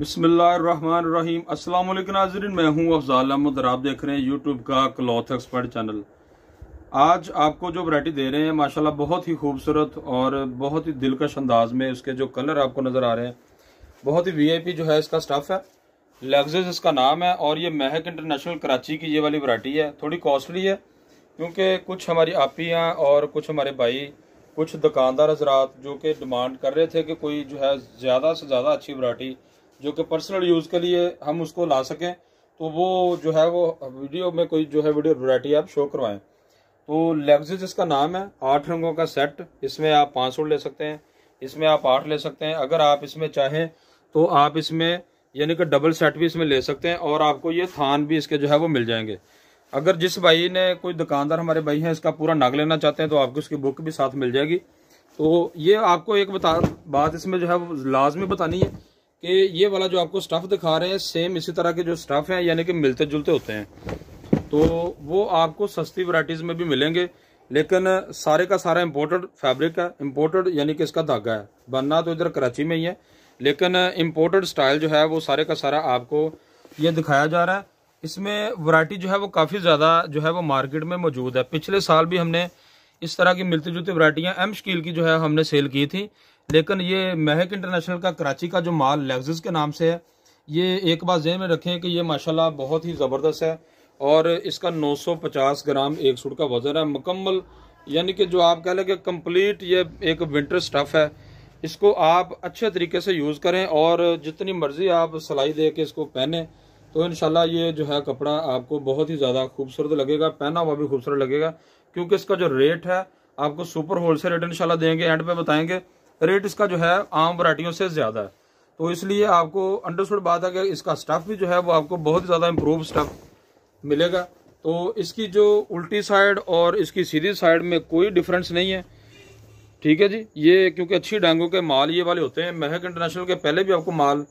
बसमीम अस्सलाम वालेकुम नाजरीन मैं हूँ अफजाल अहमद और आप देख रहे हैं यूट्यूब का क्लॉथ एक्सपर्ट चैनल आज आपको जो वैरायटी दे रहे हैं माशाल्लाह बहुत ही खूबसूरत और बहुत ही दिलकश अंदाज में उसके जो कलर आपको नज़र आ रहे हैं बहुत ही वीआईपी जो है इसका स्टफ़ है लग्जेज इसका नाम है और ये महक इंटरनेशनल कराची की ये वाली वरायटी है थोड़ी कॉस्टली है क्योंकि कुछ हमारी आपियाँ और कुछ हमारे भाई कुछ दुकानदार हजरात जो कि डिमांड कर रहे थे कि कोई जो है ज़्यादा से ज़्यादा अच्छी वरायटी जो कि पर्सनल यूज़ के लिए हम उसको ला सकें तो वो जो है वो वीडियो में कोई जो है वीडियो वरायटी आप शो करवाएं तो लेग्जिस इसका नाम है आठ रंगों का सेट इसमें आप पाँच सूट ले सकते हैं इसमें आप आठ ले सकते हैं अगर आप इसमें चाहें तो आप इसमें यानी कि डबल सेट भी इसमें ले सकते हैं और आपको ये थान भी इसके जो है वो मिल जाएंगे अगर जिस भाई ने कोई दुकानदार हमारे भाई हैं इसका पूरा नग लेना चाहते हैं तो आपको उसकी बुक भी साथ मिल जाएगी तो ये आपको एक बता बात इसमें जो है वो लाजमी बतानी है कि ये वाला जो आपको स्टफ़ दिखा रहे हैं सेम इसी तरह के जो स्टफ़ हैं यानी कि मिलते जुलते होते हैं तो वो आपको सस्ती वराइटीज़ में भी मिलेंगे लेकिन सारे का सारा इम्पोर्टेड फैब्रिक है इम्पोर्टेड यानी कि इसका धागा है बनना तो इधर कराची में ही है लेकिन इम्पोर्टेड स्टाइल जो है वो सारे का सारा आपको ये दिखाया जा रहा है इसमें वरायटी जो है वो काफ़ी ज़्यादा जो है वो मार्केट में मौजूद है पिछले साल भी हमने इस तरह की मिलती जुलती वरायटियाँ एम शकील की जो है हमने सेल की थी लेकिन ये महक इंटरनेशनल का कराची का जो माल लेग्जिस के नाम से है ये एक बात जहन में रखें कि ये माशाल्लाह बहुत ही ज़बरदस्त है और इसका 950 ग्राम एक सूट का वज़न है मुकम्मल यानी कि जो आप कह लें कि कम्प्लीट ये एक विंटर स्टफ़ है इसको आप अच्छे तरीके से यूज़ करें और जितनी मर्ज़ी आप सिलाई दे के इसको पहने तो इन ये जो है कपड़ा आपको बहुत ही ज़्यादा खूबसूरत लगेगा पहना हुआ भी खूबसूरत लगेगा क्योंकि इसका जो रेट है आपको सुपर होल सेल रेट इन देंगे एंड पे बताएंगे रेट इसका जो है आम वराइटियों से ज़्यादा है तो इसलिए आपको अंडरस्टूड बात है कि इसका स्टफ़ भी जो है वो आपको बहुत ज़्यादा इम्प्रूव स्टफ़ मिलेगा तो इसकी जो उल्टी साइड और इसकी सीधी साइड में कोई डिफरेंस नहीं है ठीक है जी ये क्योंकि अच्छी डांगों के माल ये वाले होते हैं महक इंटरनेशनल के पहले भी आपको माल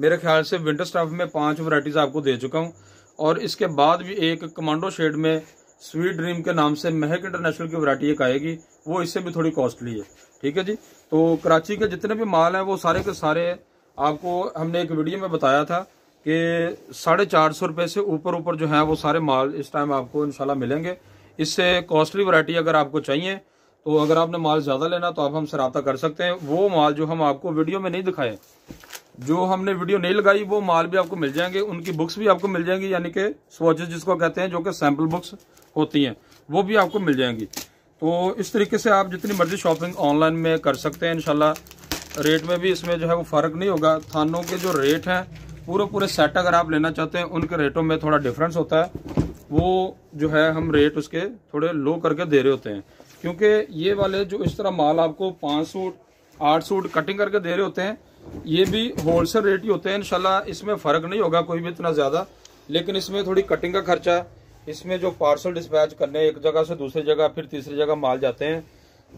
मेरे ख्याल से विंटर स्टाफ में पांच वराइटीज आपको दे चुका हूँ और इसके बाद भी एक कमांडो शेड में स्वीट ड्रीम के नाम से महक इंटरनेशनल की वरायटी एक आएगी वो इससे भी थोड़ी कॉस्टली है ठीक है जी तो कराची के जितने भी माल हैं वो सारे के सारे आपको हमने एक वीडियो में बताया था कि साढ़े चार सौ रुपये से ऊपर ऊपर जो है वो सारे माल इस टाइम आपको इनशाला मिलेंगे इससे कॉस्टली वरायटी अगर आपको चाहिए तो अगर आपने माल ज़्यादा लेना तो आप हमसे रबता कर सकते हैं वो माल जो हम आपको वीडियो में नहीं दिखाए जो हमने वीडियो नहीं लगाई वो माल भी आपको मिल जाएंगे उनकी बुक्स भी आपको मिल जाएंगी यानी कि स्वॉचेज जिसको कहते हैं जो कि सैम्पल बुक्स होती हैं वो भी आपको मिल जाएंगी तो इस तरीके से आप जितनी मर्जी शॉपिंग ऑनलाइन में कर सकते हैं इनशाला रेट में भी इसमें जो है वो फ़र्क नहीं होगा थानों के जो रेट हैं पूरे पूरे सेट अगर आप लेना चाहते हैं उनके रेटों में थोड़ा डिफरेंस होता है वो जो है हम रेट उसके थोड़े लो करके दे रहे होते हैं क्योंकि ये वाले जो इस तरह माल आपको पाँच सूट आठ सूट कटिंग करके दे रहे होते हैं ये भी होलसेल रेट ही होते हैं इनशाला इसमें फ़र्क नहीं होगा कोई भी इतना ज़्यादा लेकिन इसमें थोड़ी कटिंग का खर्चा इसमें जो पार्सल डिस्पैच करने एक जगह से दूसरी जगह फिर तीसरी जगह माल जाते हैं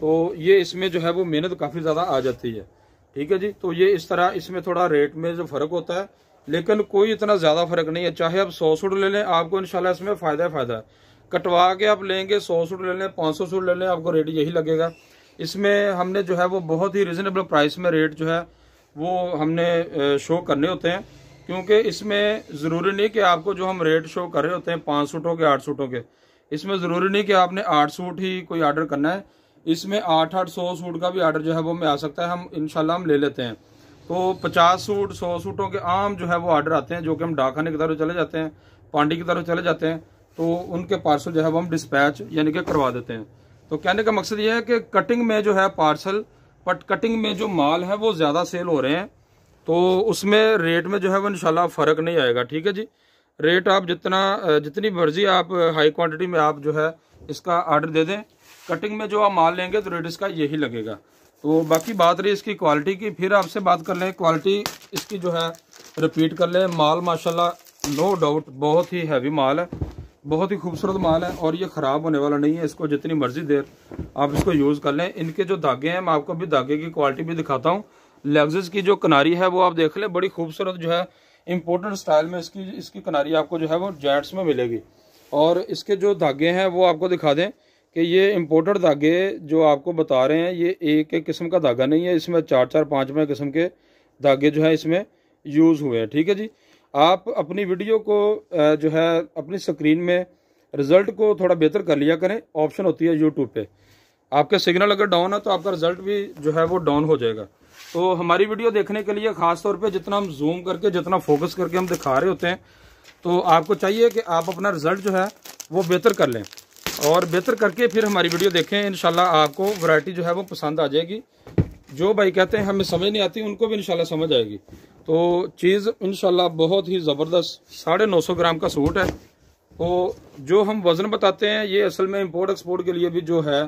तो ये इसमें जो है वो मेहनत काफ़ी ज़्यादा आ जाती है ठीक है जी तो ये इस तरह इसमें थोड़ा रेट में जो फ़र्क होता है लेकिन कोई इतना ज़्यादा फ़र्क नहीं है चाहे आप सौ सूट ले लें आपको इनशाला इसमें फ़ायदा ही फ़ायदा है कटवा के आप लेंगे सौ सूट ले लें पाँच सौ सूट ले लें आपको रेट यही लगेगा इसमें हमने जो है वो बहुत ही रिजनेबल प्राइस में रेट जो है वो हमने शो करने होते हैं क्योंकि इसमें ज़रूरी नहीं कि आपको जो हम रेट शो कर रहे होते हैं पाँच सूटों के आठ सूटों के इसमें ज़रूरी नहीं कि आपने आठ सूट ही कोई ऑर्डर करना है इसमें आठ आठ सौ सूट का भी ऑर्डर जो है वो में आ सकता है हम इनशाला हम ले लेते हैं तो पचास सूट सौ सूटों के आम जो है वो ऑर्डर आते हैं जो कि हम डाकखाने की तरफ चले जाते हैं पांडी की तरफ चले जाते हैं तो उनके पार्सल जो है वो हम डिस्पैच यानी कि करवा देते हैं तो कहने का मकसद ये है कि कटिंग में जो है पार्सल बट कटिंग में जो माल है वो ज़्यादा सेल हो रहे हैं तो उसमें रेट में जो है वो इनशाला फ़र्क नहीं आएगा ठीक है जी रेट आप जितना जितनी मर्जी आप हाई क्वांटिटी में आप जो है इसका आर्डर दे दें कटिंग में जो आप माल लेंगे तो रेट इसका यही लगेगा तो बाकी बात रही इसकी क्वालिटी की फिर आपसे बात कर लें क्वालिटी इसकी जो है रिपीट कर लें माल माशाल्लाह नो डाउट बहुत ही हैवी माल है बहुत ही खूबसूरत माल है और ये ख़राब होने वाला नहीं है इसको जितनी मर्जी देर आप इसको यूज़ कर लें इनके जो धागे हैं मैं आपको भी धागे की क्वालिटी भी दिखाता हूँ लेग्जेस की जो कनारी है वो आप देख लें बड़ी खूबसूरत जो है इम्पोर्टेंट स्टाइल में इसकी इसकी कनारी आपको जो है वो जैट्स में मिलेगी और इसके जो धागे हैं वो आपको दिखा दें कि ये इम्पोर्टेड धागे जो आपको बता रहे हैं ये एक एक किस्म का धागा नहीं है इसमें चार चार पाँच पाँच किस्म के धागे जो है इसमें यूज़ हुए हैं ठीक है जी आप अपनी वीडियो को जो है अपनी स्क्रीन में रिज़ल्ट को थोड़ा बेहतर कर लिया करें ऑप्शन होती है यूट्यूब पे आपका सिग्नल अगर डाउन है तो आपका रिज़ल्ट भी जो है वो डाउन हो जाएगा तो हमारी वीडियो देखने के लिए ख़ास तौर पे जितना हम जूम करके जितना फोकस करके हम दिखा रहे होते हैं तो आपको चाहिए कि आप अपना रिज़ल्ट जो है वो बेहतर कर लें और बेहतर करके फिर हमारी वीडियो देखें इन आपको वैरायटी जो है वो पसंद आ जाएगी जो भाई कहते हैं हमें समझ नहीं आती उनको भी इनशाला समझ आएगी तो चीज़ इन बहुत ही ज़बरदस्त साढ़े नौ सौ ग्राम का सूट है तो जो हम वज़न बताते हैं ये असल में इम्पोर्ट एक्सपोर्ट के लिए भी जो है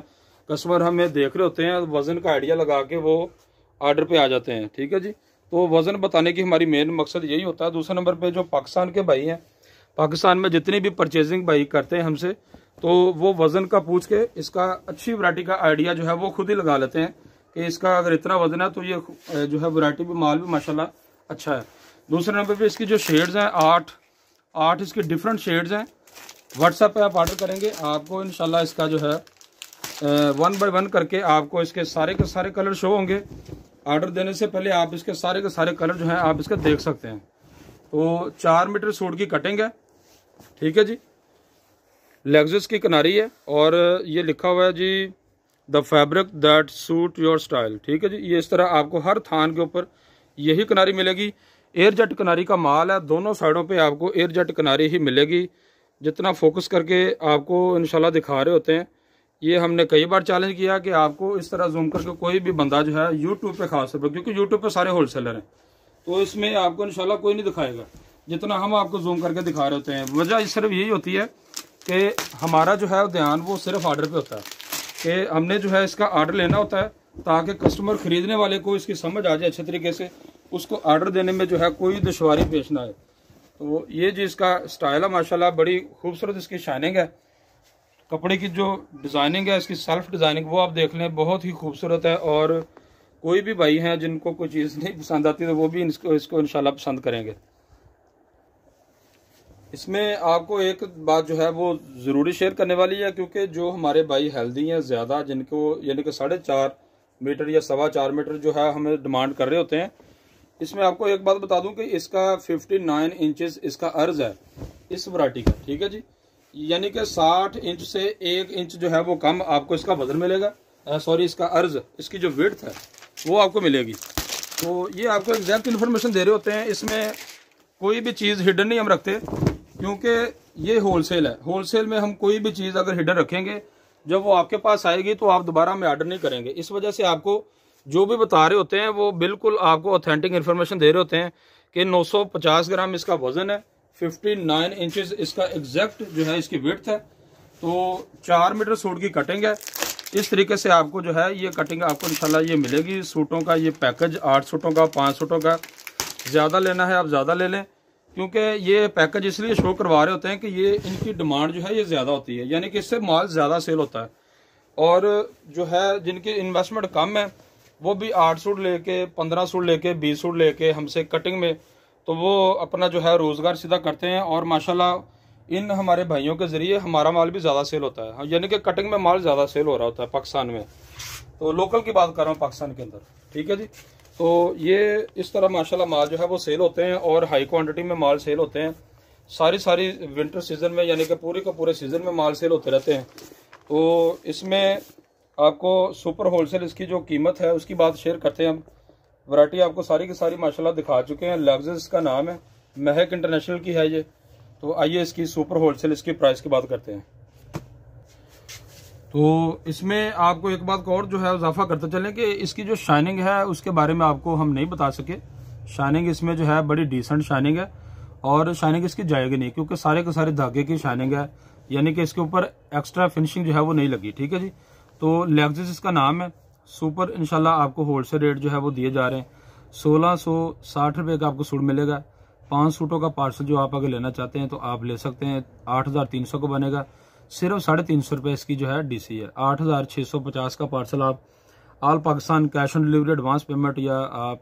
कस्टमर हमें देख रहे होते हैं वज़न का आइडिया लगा के वो आर्डर पे आ जाते हैं ठीक है जी तो वज़न बताने की हमारी मेन मकसद यही होता है दूसरे नंबर पे जो पाकिस्तान के भाई हैं पाकिस्तान में जितनी भी परचेजिंग भाई करते हैं हमसे तो वो वज़न का पूछ के इसका अच्छी वरायटी का आइडिया जो है वो खुद ही लगा लेते हैं कि इसका अगर इतना वज़न है तो ये जो है वरायटी भी माल भी माशाल्लाह अच्छा है दूसरे नंबर पे इसकी जो शेड्स हैं आठ आठ इसके डिफरेंट शेड्स हैं व्हाट्सएप पे आप ऑर्डर करेंगे आपको इनशाला इसका जो है वन बाय वन करके आपको इसके सारे के सारे कलर शो होंगे ऑर्डर देने से पहले आप इसके सारे के सारे कलर जो हैं आप इसके देख सकते हैं तो चार मीटर सूट की कटिंग है ठीक है जी लेग्जिस की किनारी है और ये लिखा हुआ है जी the fabric that suit your style ठीक है जी ये इस तरह आपको हर थान के ऊपर यही किनारी मिलेगी एयर जेट किनारी का माल है दोनों साइडों पे आपको एयर जेट किनारी ही मिलेगी जितना फोकस करके आपको इनशाला दिखा रहे होते हैं ये हमने कई बार चैलेंज किया कि आपको इस तरह जूम करके कोई भी बंदा जो है यूट्यूब पे खास पर क्योंकि यूट्यूब पे सारे होलसेलर हैं तो इसमें आपको इनशाला कोई नहीं दिखाएगा जितना हम आपको जूम करके दिखा रहे होते हैं वजह सिर्फ यही होती है कि हमारा जो है ध्यान वो सिर्फ ऑर्डर पे होता है कि हमने जो है इसका ऑर्डर लेना होता है ताकि कस्टमर खरीदने वाले को इसकी समझ आ जाए अच्छे तरीके से उसको आर्डर देने में जो है कोई दुशारी पेश ना आए तो ये जो इसका स्टाइल है माशाल्लाह बड़ी खूबसूरत इसकी शाइनिंग है कपड़े की जो डिज़ाइनिंग है इसकी सेल्फ डिज़ाइनिंग वो आप देख लें बहुत ही खूबसूरत है और कोई भी भाई हैं जिनको कोई चीज़ नहीं पसंद आती तो वो भी इसको इसको इंशाल्लाह पसंद करेंगे इसमें आपको एक बात जो है वो ज़रूरी शेयर करने वाली है क्योंकि जो हमारे भाई हेल्दी हैं ज़्यादा जिनको यानी कि साढ़े चार मीटर या सवा चार मीटर जो है हमें डिमांड कर रहे होते हैं इसमें आपको एक बात बता दूं कि इसका 59 नाइन इंचज इसका अर्ज है इस वराइटी का ठीक है जी यानी कि 60 इंच से एक इंच जो है वो कम आपको इसका वजन मिलेगा सॉरी इसका अर्ज इसकी जो वेट है वो आपको मिलेगी तो ये आपको एग्जैक्ट इन्फॉर्मेशन दे रहे होते हैं इसमें कोई भी चीज़ हिडन नहीं हम रखते क्योंकि ये होलसेल है होलसेल में हम कोई भी चीज़ अगर हिडन रखेंगे जब वो आपके पास आएगी तो आप दोबारा हमें आर्डर नहीं करेंगे इस वजह से आपको जो भी बता रहे होते हैं वो बिल्कुल आपको ऑथेंटिक इन्फॉर्मेशन दे रहे होते हैं कि 950 ग्राम इसका वजन है 59 इंचज इसका एग्जैक्ट जो है इसकी विर्थ है तो चार मीटर सूट की कटिंग है इस तरीके से आपको जो है ये कटिंग आपको इनशाला ये मिलेगी सूटों का ये पैकेज आठ सूटों का पाँच सूटों का ज़्यादा लेना है आप ज़्यादा ले लें क्योंकि ये पैकेज इसलिए शो करवा रहे होते हैं कि ये इनकी डिमांड जो है ये ज़्यादा होती है यानी कि इससे माल ज़्यादा सेल होता है और जो है जिनकी इन्वेस्टमेंट कम है वो भी आठ सूट लेके पंद्रह सूट लेके बीस सूट लेके हमसे कटिंग में तो वो अपना जो है रोज़गार सीधा करते हैं और माशाल्लाह इन हमारे भाइयों के ज़रिए हमारा माल भी ज़्यादा सेल होता है यानी कि कटिंग में माल ज़्यादा सेल हो रहा होता है पाकिस्तान में तो लोकल की बात कर रहा हूँ पाकिस्तान के अंदर ठीक है जी तो ये इस तरह माशाल्लाह माल जो है वो सेल होते हैं और हाई क्वांटिटी में माल सेल होते हैं सारी सारी विंटर सीज़न में यानी कि पूरे के पूरे सीज़न में माल सेल होते रहते हैं तो इसमें आपको सुपर होलसेल इसकी जो कीमत है उसकी बात शेयर करते हैं हम वरायटी आपको सारी की सारी माशाल्लाह दिखा चुके हैं लग्जस का नाम है महक इंटरनेशनल की है ये तो आइए इसकी सुपर होलसेल इसकी प्राइस की बात करते हैं तो इसमें आपको एक बात और जो है इजाफा करते चलें कि इसकी जो शाइनिंग है उसके बारे में आपको हम नहीं बता सके शाइनिंग इसमें जो है बड़ी डिसेंट शाइनिंग है और शाइनिंग इसकी जाएगी नहीं क्योंकि सारे के सारे धागे की शाइनिंग है यानी कि इसके ऊपर एक्स्ट्रा फिनिशिंग जो है वो नहीं लगी ठीक है जी तो लेगजिस इसका नाम है सुपर इनशाला आपको सेल रेट जो है वो दिए जा रहे हैं सोलह सौ साठ रुपये का आपको सूट मिलेगा पाँच सूटों का पार्सल जो आप अगर लेना चाहते हैं तो आप ले सकते हैं आठ हज़ार तीन सौ का बनेगा सिर्फ साढ़े तीन सौ रुपये इसकी जो है डी सी e है आठ हज़ार छः सौ पचास का पार्सल आप all Pakistan cash on delivery advance payment या आप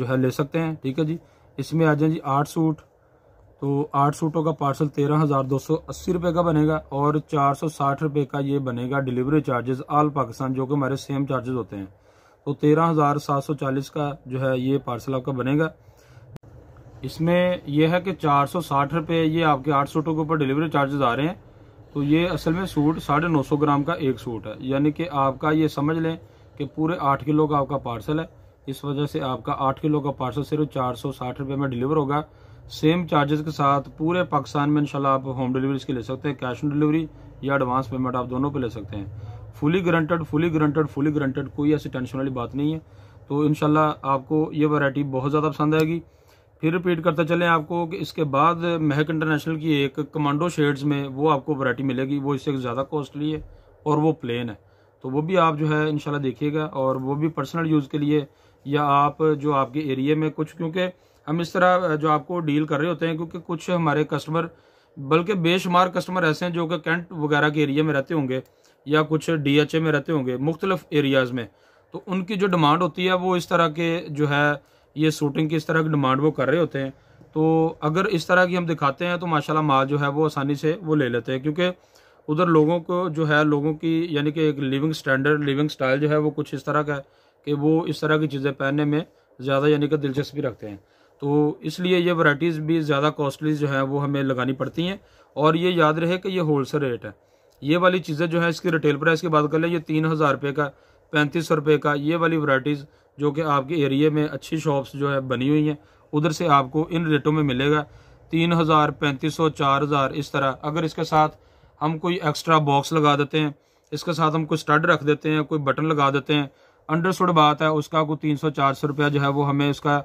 जो है ले सकते हैं ठीक है जी इसमें आ जाए जी आठ सूट तो आठ सूटों का पार्सल तेरह हज़ार दो सौ अस्सी रुपये का बनेगा और चार सौ साठ रुपये का ये बनेगा डिलीवरी चार्जेस आल पाकिस्तान जो कि हमारे सेम चार्जेस होते हैं तो तेरह हज़ार सात सौ चालीस का जो है ये पार्सल आपका बनेगा इसमें यह है कि चार सौ साठ रुपये ये आपके आठ सूटों के ऊपर डिलीवरी चार्जेस आ रहे हैं तो ये असल में सूट साढ़े नौ सौ ग्राम का एक सूट है यानी कि आपका ये समझ लें कि पूरे आठ किलो का आपका पार्सल है इस वजह से आपका आठ किलो का पार्सल सिर्फ चार सौ साठ रुपये में डिलीवर होगा सेम चार्जेस के साथ पूरे पाकिस्तान में इनशाला आप होम डिलीवरी इसकी ले सकते हैं कैश ऑन डिलीवरी या एडवांस पेमेंट आप दोनों पर ले सकते हैं fully guaranteed fully guaranteed fully guaranteed कोई ऐसी टेंशन वाली बात नहीं है तो इनशाला आपको ये वैरायटी बहुत ज़्यादा पसंद आएगी फिर रिपीट करते चलें आपको कि इसके बाद महक इंटरनेशनल की एक कमांडो शेड्स में वो आपको वैरायटी मिलेगी वो इससे ज़्यादा कॉस्टली है और वो प्लेन है तो वो भी आप जो है इंशाल्लाह देखिएगा और वो भी पर्सनल यूज़ के लिए या आप जो आपके एरिया में कुछ क्योंकि हम इस तरह जो आपको डील कर रहे होते हैं क्योंकि कुछ हमारे कस्टमर बल्कि बेशुमार कस्टमर ऐसे हैं जो कि कैंट वगैरह के एरिया में रहते होंगे या कुछ डी में रहते होंगे मुख्तलिफ एरियाज़ में तो उनकी जो डिमांड होती है वो इस तरह के जो है ये सूटिंग की इस तरह की डिमांड वो कर रहे होते हैं तो अगर इस तरह की हम दिखाते हैं तो माशाल्लाह माल जो है वो आसानी से वो ले लेते हैं क्योंकि उधर लोगों को जो है लोगों की यानी कि एक लिविंग स्टैंडर्ड लिविंग स्टाइल जो है वो कुछ इस तरह का है कि वो इस तरह की चीज़ें पहनने में ज़्यादा यानी कि दिलचस्पी रखते हैं तो इसलिए ये वराइटीज़ भी ज़्यादा कॉस्टली जो है वो हमें लगानी पड़ती हैं और ये याद रहे कि ये होल रेट है ये वाली चीज़ें जो है इसकी रिटेल प्राइस की बात कर लें ये तीन हज़ार रुपये का पैंतीस सौ रुपये का ये वाली वराइटीज़ जो कि आपके एरिए में अच्छी शॉप्स जो है बनी हुई हैं उधर से आपको इन रेटों में मिलेगा तीन हज़ार पैंतीस सौ चार हज़ार इस तरह अगर इसके साथ हम कोई एक्स्ट्रा बॉक्स लगा देते हैं इसके साथ हम कोई स्टड रख देते हैं कोई बटन लगा देते हैं अंडरस्टूड बात है उसका कोई तीन सौ चार सौ रुपया जो है वो हमें उसका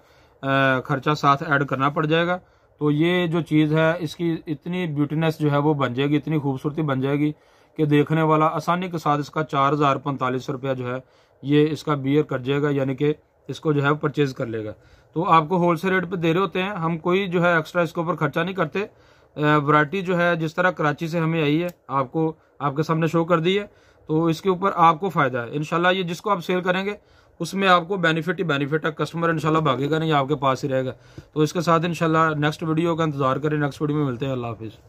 खर्चा साथ ऐड करना पड़ जाएगा तो ये जो चीज़ है इसकी इतनी ब्यूटीनेस जो है वो बन जाएगी इतनी खूबसूरती बन जाएगी कि देखने वाला आसानी के साथ इसका चार हज़ार पैंतालीस रुपया जो है ये इसका बियर कर जाएगा यानी कि इसको जो है परचेज़ कर लेगा तो आपको होल सेल रेट पर दे रहे होते हैं हम कोई जो है एक्स्ट्रा इसके ऊपर खर्चा नहीं करते वरायटी जो है जिस तरह कराची से हमें आई है आपको आपके सामने शो कर दी है तो इसके ऊपर आपको फ़ायदा है इन ये जिसको आप सेल करेंगे उसमें आपको बेनिफिट ही बेनिफिट है कस्टमर इनशाला भागेगा नहीं आपके पास ही रहेगा तो इसके साथ इनशाला नेक्स्ट वीडियो का इंतजार करें नेक्स्ट वीडियो में मिलते हैं अल्लाह हाफिज़